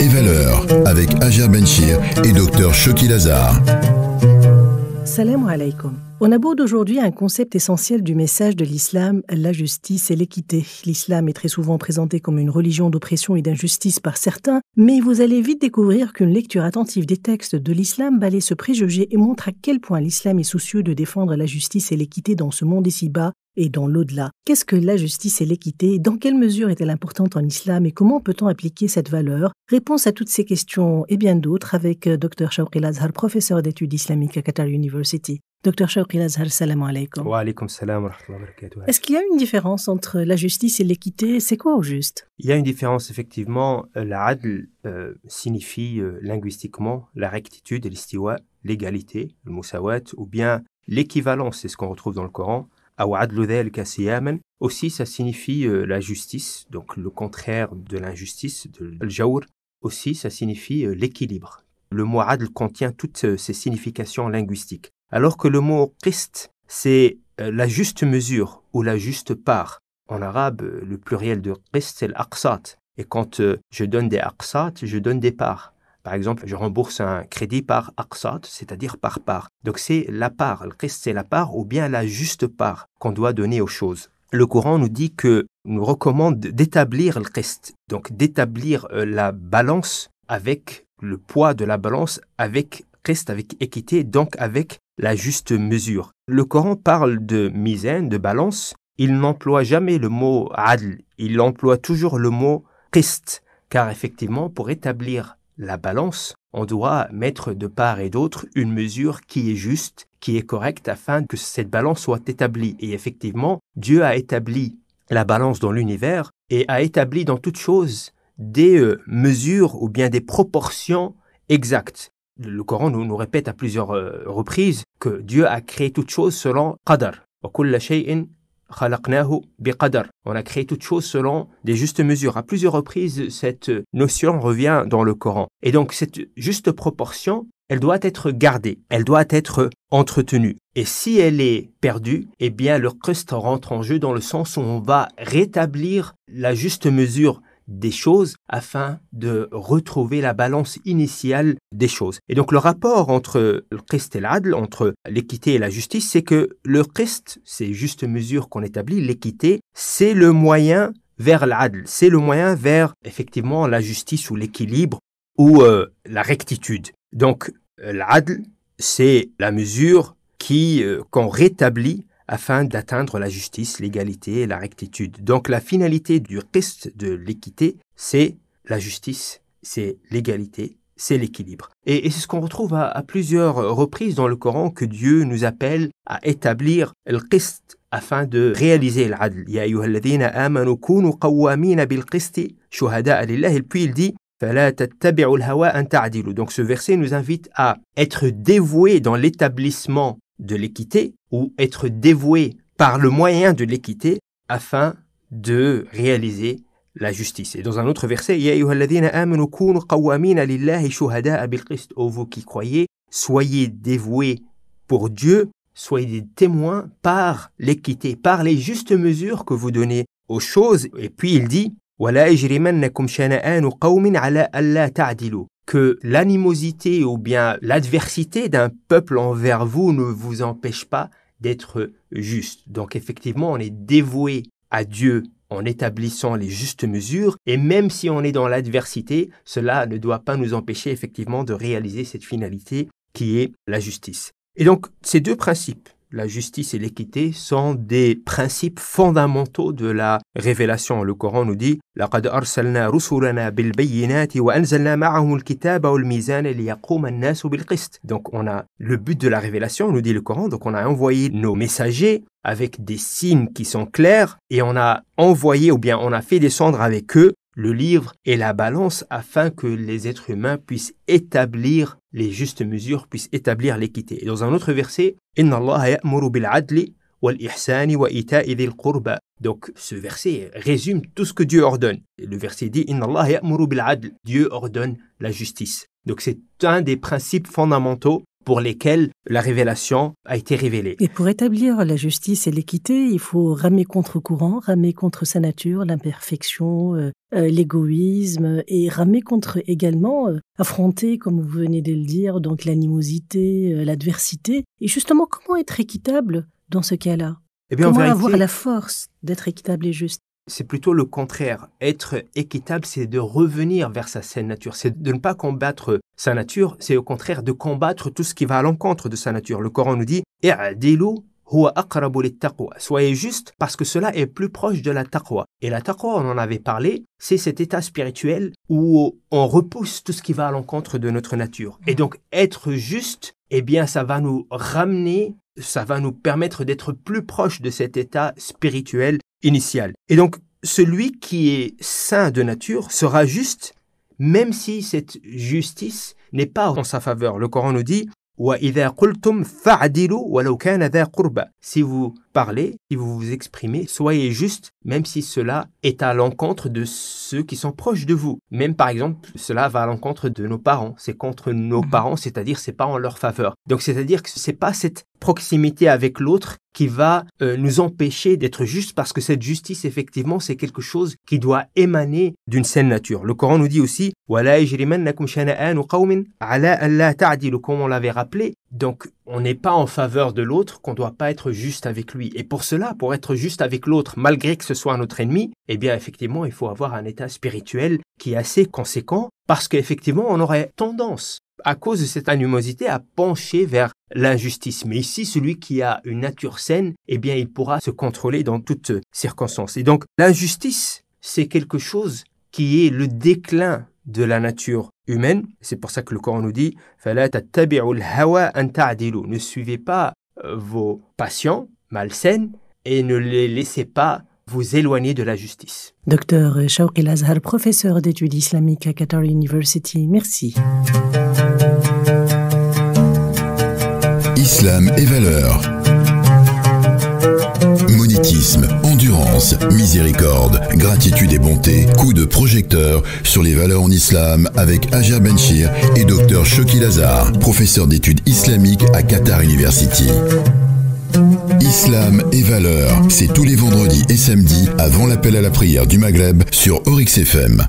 et Valeurs avec Ajar Benchir et Dr Shoki Lazar. Salam alaikum. On aborde aujourd'hui un concept essentiel du message de l'islam, la justice et l'équité. L'islam est très souvent présenté comme une religion d'oppression et d'injustice par certains, mais vous allez vite découvrir qu'une lecture attentive des textes de l'islam balaye ce préjugé et montre à quel point l'islam est soucieux de défendre la justice et l'équité dans ce monde ici-bas et dans l'au-delà. Qu'est-ce que la justice et l'équité Dans quelle mesure est-elle importante en islam et comment peut-on appliquer cette valeur Réponse à toutes ces questions et bien d'autres avec euh, Dr Shawqil Azhar, professeur d'études islamiques à Qatar University. Dr Shawqil Azhar, salam alaykoum. Wa alaykoum salam wa Est-ce qu'il y a une différence entre la justice et l'équité C'est quoi au juste Il y a une différence effectivement. Euh, la adl euh, signifie linguistiquement la rectitude et l'istiwa, l'égalité, le musawat, ou bien l'équivalence, c'est ce qu'on retrouve dans le Coran aussi, ça signifie euh, la justice, donc le contraire de l'injustice, de l'al-jaour. Aussi, ça signifie euh, l'équilibre. Le mot adl contient toutes euh, ces significations linguistiques. Alors que le mot qist, c'est la juste mesure ou la juste part. En arabe, le pluriel de qist, c'est l'aqsat. Et quand je donne des aqsat, je donne des parts. Par exemple, je rembourse un crédit par aqsat, c'est-à-dire par part. Donc c'est la part, le reste c'est la part ou bien la juste part qu'on doit donner aux choses. Le Coran nous dit que nous recommande d'établir le reste, donc d'établir euh, la balance avec le poids de la balance avec reste avec équité, donc avec la juste mesure. Le Coran parle de misaine, de balance. Il n'emploie jamais le mot adl, il emploie toujours le mot christ car effectivement, pour établir la balance, on doit mettre de part et d'autre une mesure qui est juste, qui est correcte, afin que cette balance soit établie. Et effectivement, Dieu a établi la balance dans l'univers et a établi dans toute chose des euh, mesures ou bien des proportions exactes. Le Coran nous, répète à plusieurs euh, reprises que Dieu a créé toute chose selon Qadar. On a créé toutes chose selon des justes mesures. À plusieurs reprises, cette notion revient dans le Coran. Et donc, cette juste proportion, elle doit être gardée, elle doit être entretenue. Et si elle est perdue, eh bien, le crust rentre en jeu dans le sens où on va rétablir la juste mesure des choses afin de retrouver la balance initiale des choses. Et donc le rapport entre le Christ et l'adl, entre l'équité et la justice, c'est que le Christ, c'est juste mesure qu'on établit, l'équité, c'est le moyen vers l'adl, c'est le moyen vers effectivement la justice ou l'équilibre ou euh, la rectitude. Donc euh, l'adl, c'est la mesure qui euh, qu'on rétablit afin d'atteindre la justice, l'égalité et la rectitude. Donc la finalité du Christ de l'équité, c'est la justice, c'est l'égalité, c'est l'équilibre. Et, c'est ce qu'on retrouve à, plusieurs reprises dans le Coran que Dieu nous appelle à établir le qist afin de réaliser l'adl. Ya ayyuhalladhina amanu kunu qawwamina bil qisti shuhada'a lillah. Et puis il dit donc ce verset nous invite à être dévoué dans l'établissement de l'équité ou être dévoué par le moyen de l'équité afin de réaliser la justice. Et dans un autre verset, Ô vous qui croyez, soyez dévoués pour Dieu, soyez des témoins par l'équité, par les justes mesures que vous donnez aux choses. Et puis il dit, que l'animosité ou bien l'adversité d'un peuple envers vous ne vous empêche pas d'être juste. Donc effectivement, on est dévoué à Dieu en établissant les justes mesures, et même si on est dans l'adversité, cela ne doit pas nous empêcher effectivement de réaliser cette finalité qui est la justice. Et donc ces deux principes, la justice et l'équité sont des principes fondamentaux de la révélation. Le Coran nous dit Donc on a le but de la révélation, nous dit le Coran, donc on a envoyé nos messagers avec des signes qui sont clairs et on a envoyé ou bien on a fait descendre avec eux le livre et la balance afin que les êtres humains puissent établir les justes mesures, puissent établir l'équité. Et dans un autre verset, donc ce verset résume tout ce que Dieu ordonne. Le verset dit Dieu ordonne la justice. Donc c'est un des principes fondamentaux pour lesquels la révélation a été révélée. Et pour établir la justice et l'équité, il faut ramer contre courant, ramer contre sa nature, l'imperfection, euh, euh, l'égoïsme, et ramer contre également, euh, affronter, comme vous venez de le dire, donc l'animosité, l'adversité. Et justement, comment être équitable dans ce cas-là eh bien, Comment avoir la force d'être équitable et juste c'est plutôt le contraire. Être équitable, c'est de revenir vers sa saine nature, c'est de ne pas combattre sa nature, c'est au contraire de combattre tout ce qui va à l'encontre de sa nature. Le Coran nous dit Soyez juste parce que cela est plus proche de la taqwa. Et la taqwa, on en avait parlé, c'est cet état spirituel où on repousse tout ce qui va à l'encontre de notre nature. Et donc, être juste, eh bien, ça va nous ramener, ça va nous permettre d'être plus proche de cet état spirituel initial. Et donc, celui qui est saint de nature sera juste même si cette justice n'est pas en sa faveur. Le Coran nous dit si vous parlez, si vous vous exprimez, soyez juste, même si cela est à l'encontre de ceux qui sont proches de vous. Même par exemple, cela va à l'encontre de nos parents. C'est contre nos mmh. parents, c'est-à-dire c'est pas en leur faveur. Donc c'est-à-dire que ce c'est pas cette proximité avec l'autre qui va euh, nous empêcher d'être juste parce que cette justice effectivement c'est quelque chose qui doit émaner d'une saine nature. Le Coran nous dit aussi comme on l'avait rappelé donc, on n'est pas en faveur de l'autre, qu'on ne doit pas être juste avec lui. Et pour cela, pour être juste avec l'autre, malgré que ce soit notre ennemi, eh bien, effectivement, il faut avoir un état spirituel qui est assez conséquent, parce qu'effectivement, on aurait tendance, à cause de cette animosité, à pencher vers l'injustice. Mais ici, celui qui a une nature saine, eh bien, il pourra se contrôler dans toutes circonstances. Et donc, l'injustice, c'est quelque chose qui est le déclin de la nature humaine. C'est pour ça que le Coran nous dit Ne suivez pas euh, vos passions malsaines et ne les laissez pas vous éloigner de la justice. Docteur Shauq El Azhar, professeur d'études islamiques à Qatar University, merci. Islam et valeurs endurance, miséricorde, gratitude et bonté, coup de projecteur sur les valeurs en islam avec Ager Benchir et Dr Shoki Lazar, professeur d'études islamiques à Qatar University. Islam et valeurs, c'est tous les vendredis et samedis avant l'appel à la prière du Maghreb sur Orix FM.